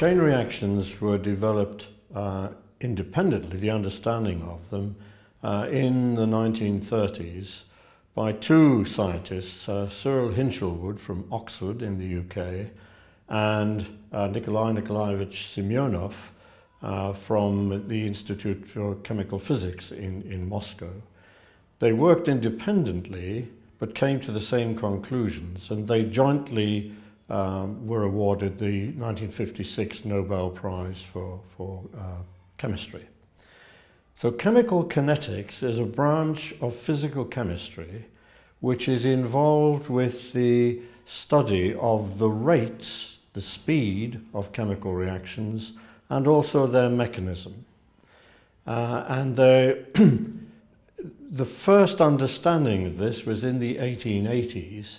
Chain reactions were developed uh, independently, the understanding of them, uh, in the 1930s by two scientists, uh, Cyril Hinchelwood from Oxford in the UK and uh, Nikolai Nikolaevich Semyonov uh, from the Institute for Chemical Physics in, in Moscow. They worked independently but came to the same conclusions and they jointly um, were awarded the 1956 Nobel Prize for, for uh, chemistry. So chemical kinetics is a branch of physical chemistry which is involved with the study of the rates, the speed of chemical reactions and also their mechanism. Uh, and the, the first understanding of this was in the 1880s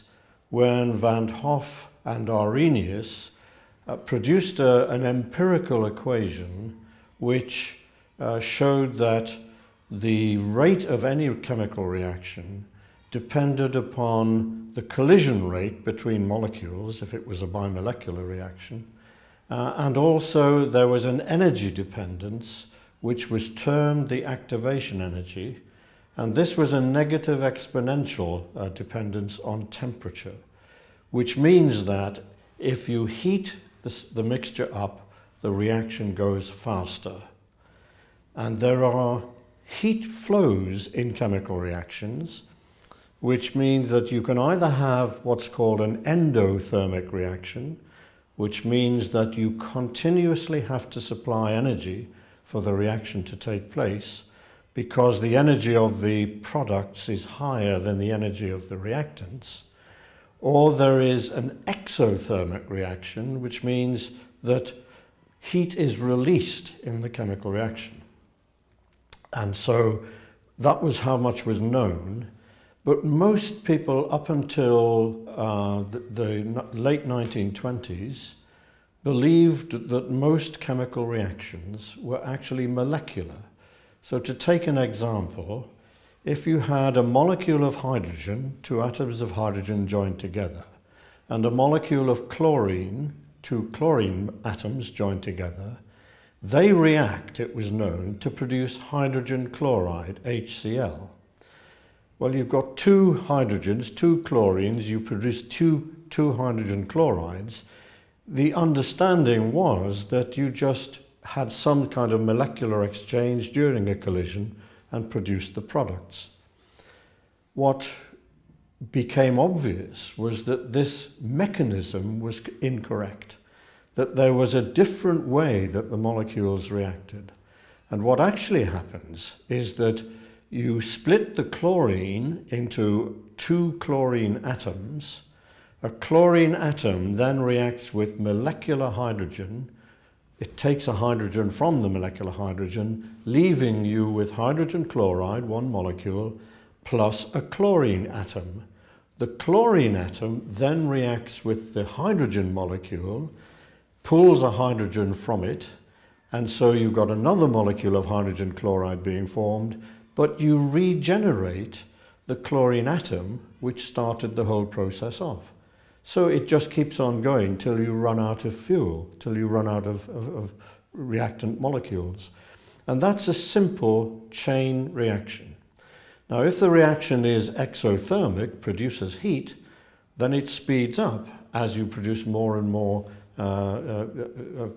when Van't Hoff and Arrhenius, uh, produced a, an empirical equation which uh, showed that the rate of any chemical reaction depended upon the collision rate between molecules, if it was a bimolecular reaction, uh, and also there was an energy dependence which was termed the activation energy, and this was a negative exponential uh, dependence on temperature which means that if you heat this, the mixture up, the reaction goes faster. And there are heat flows in chemical reactions, which means that you can either have what's called an endothermic reaction, which means that you continuously have to supply energy for the reaction to take place because the energy of the products is higher than the energy of the reactants or there is an exothermic reaction, which means that heat is released in the chemical reaction. And so that was how much was known. But most people up until uh, the, the late 1920s believed that most chemical reactions were actually molecular. So to take an example, if you had a molecule of hydrogen, two atoms of hydrogen joined together, and a molecule of chlorine, two chlorine atoms joined together, they react, it was known, to produce hydrogen chloride, HCl. Well, you've got two hydrogens, two chlorines, you produce two, two hydrogen chlorides. The understanding was that you just had some kind of molecular exchange during a collision and produced the products. What became obvious was that this mechanism was incorrect, that there was a different way that the molecules reacted. And what actually happens is that you split the chlorine into two chlorine atoms. A chlorine atom then reacts with molecular hydrogen it takes a hydrogen from the molecular hydrogen, leaving you with hydrogen chloride, one molecule, plus a chlorine atom. The chlorine atom then reacts with the hydrogen molecule, pulls a hydrogen from it, and so you've got another molecule of hydrogen chloride being formed, but you regenerate the chlorine atom which started the whole process off. So it just keeps on going till you run out of fuel, till you run out of, of, of reactant molecules. And that's a simple chain reaction. Now, if the reaction is exothermic, produces heat, then it speeds up as you produce more and more uh, uh,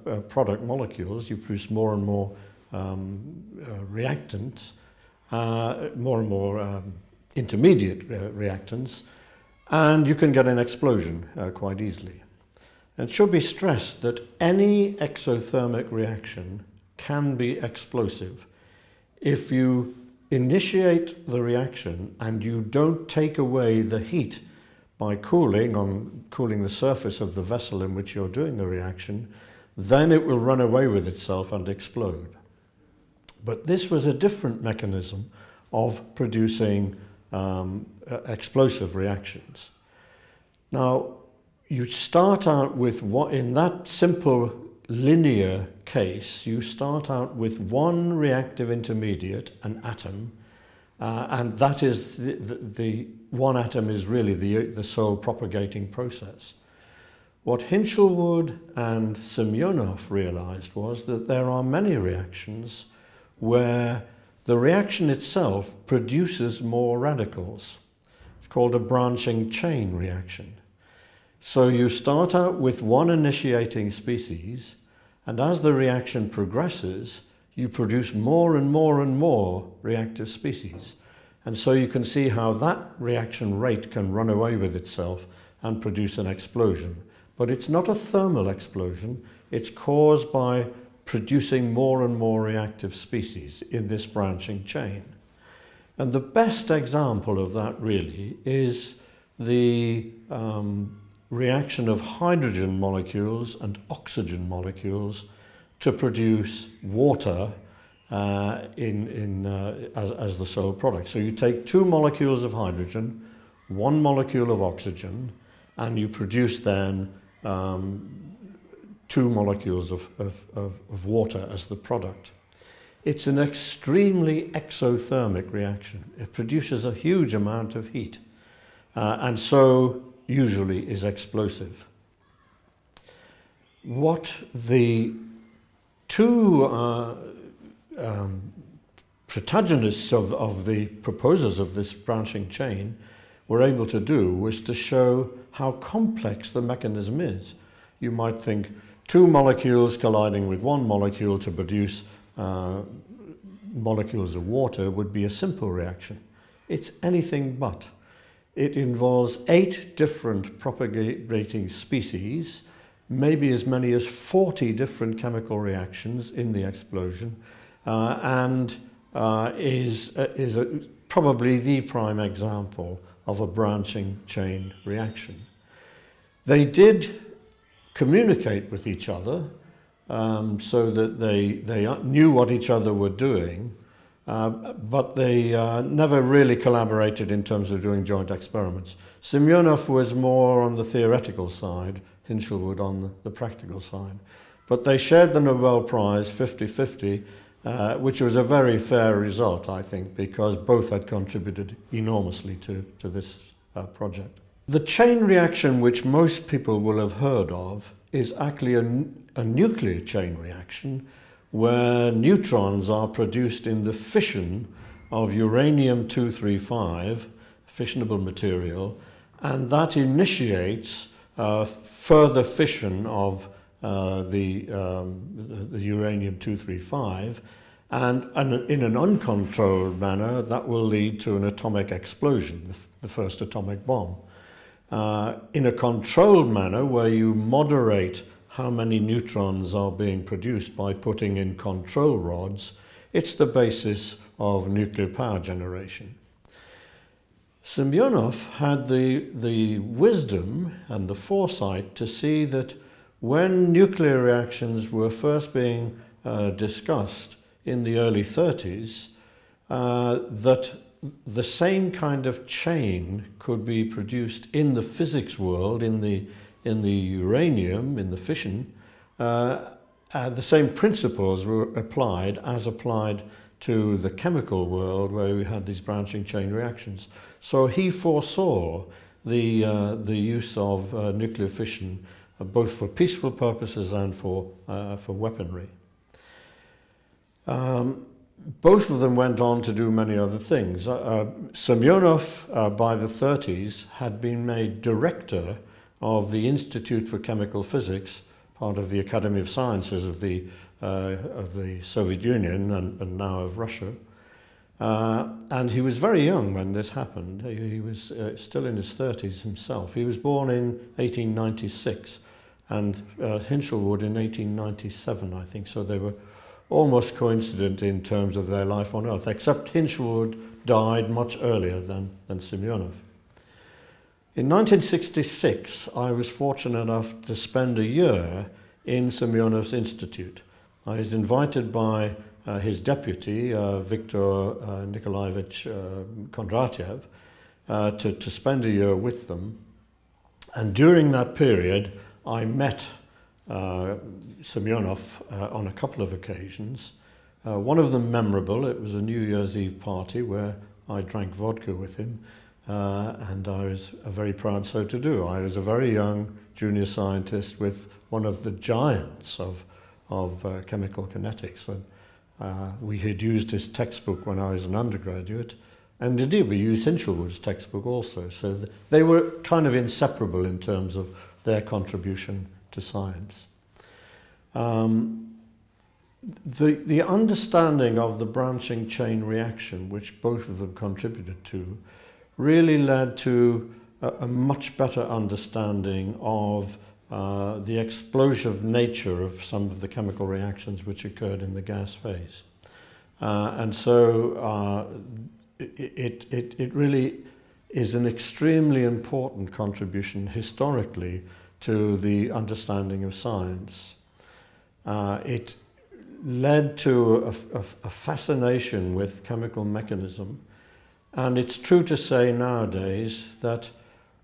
uh, uh product molecules, you produce more and more um, uh, reactants, uh, more and more um, intermediate reactants, and you can get an explosion uh, quite easily. It should be stressed that any exothermic reaction can be explosive if you initiate the reaction and you don't take away the heat by cooling on cooling the surface of the vessel in which you're doing the reaction, then it will run away with itself and explode. But this was a different mechanism of producing um, uh, explosive reactions. Now, you start out with what, in that simple linear case, you start out with one reactive intermediate, an atom, uh, and that is the, the, the, one atom is really the, the sole propagating process. What Hinshelwood and Semyonov realized was that there are many reactions where the reaction itself produces more radicals. It's called a branching chain reaction. So you start out with one initiating species, and as the reaction progresses, you produce more and more and more reactive species. And so you can see how that reaction rate can run away with itself and produce an explosion. But it's not a thermal explosion, it's caused by producing more and more reactive species in this branching chain. And the best example of that really is the um, reaction of hydrogen molecules and oxygen molecules to produce water uh, in, in, uh, as, as the sole product. So you take two molecules of hydrogen, one molecule of oxygen, and you produce then um, two molecules of, of, of, of water as the product. It's an extremely exothermic reaction. It produces a huge amount of heat uh, and so usually is explosive. What the two uh, um, protagonists of, of the proposers of this branching chain were able to do was to show how complex the mechanism is. You might think, two molecules colliding with one molecule to produce uh, molecules of water would be a simple reaction. It's anything but. It involves eight different propagating species, maybe as many as 40 different chemical reactions in the explosion, uh, and uh, is, uh, is a, probably the prime example of a branching chain reaction. They did communicate with each other um, so that they, they knew what each other were doing, uh, but they uh, never really collaborated in terms of doing joint experiments. Semyonov was more on the theoretical side, Hinshelwood on the practical side. But they shared the Nobel Prize 50-50, uh, which was a very fair result, I think, because both had contributed enormously to, to this uh, project. The chain reaction, which most people will have heard of, is actually a, a, nuclear chain reaction where neutrons are produced in the fission of uranium 235, fissionable material, and that initiates uh, further fission of uh, the, um, the uranium 235. And in an uncontrolled manner, that will lead to an atomic explosion, the, the first atomic bomb. Uh, in a controlled manner where you moderate how many neutrons are being produced by putting in control rods, it's the basis of nuclear power generation. Semyonov had the, the wisdom and the foresight to see that when nuclear reactions were first being uh, discussed in the early 30s, uh, that the same kind of chain could be produced in the physics world, in the, in the uranium, in the fission. Uh, uh, the same principles were applied as applied to the chemical world where we had these branching chain reactions. So he foresaw the, uh, the use of uh, nuclear fission uh, both for peaceful purposes and for, uh, for weaponry. Um, both of them went on to do many other things. Uh, uh Semyonov, uh, by the 30s, had been made director of the Institute for Chemical Physics, part of the Academy of Sciences of the, uh, of the Soviet Union and, and now of Russia. Uh, and he was very young when this happened. He, he was uh, still in his 30s himself. He was born in 1896 and Hinshelwood in 1897, I think, so they were almost coincident in terms of their life on earth, except Hinchwood died much earlier than, than Semyonov. In 1966, I was fortunate enough to spend a year in Semyonov's institute. I was invited by uh, his deputy, uh, Viktor uh, Nikolaevich uh, Kondratiev, uh, to, to spend a year with them. And during that period, I met uh, Semyonov uh, on a couple of occasions. Uh, one of them memorable, it was a New Year's Eve party where I drank vodka with him, and I was very proud so to do. I was a very young junior scientist with one of the giants of, of uh, chemical kinetics. And uh, we had used his textbook when I was an undergraduate, and indeed we used Hinshelwood's textbook also. So th they were kind of inseparable in terms of their contribution to science. Um, the, the understanding of the branching chain reaction, which both of them contributed to, really led to a, a much better understanding of uh, the explosive nature of some of the chemical reactions which occurred in the gas phase. Uh, and so uh, it, it, it really is an extremely important contribution historically to the understanding of science. Uh, it led to a, a, a, fascination with chemical mechanism. And it's true to say nowadays that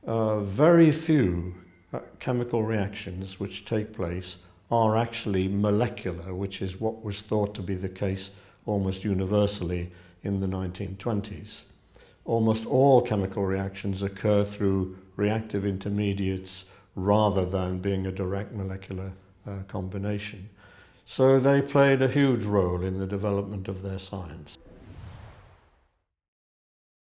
uh, very few uh, chemical reactions which take place are actually molecular, which is what was thought to be the case almost universally in the 1920s. Almost all chemical reactions occur through reactive intermediates rather than being a direct molecular uh, combination. So they played a huge role in the development of their science.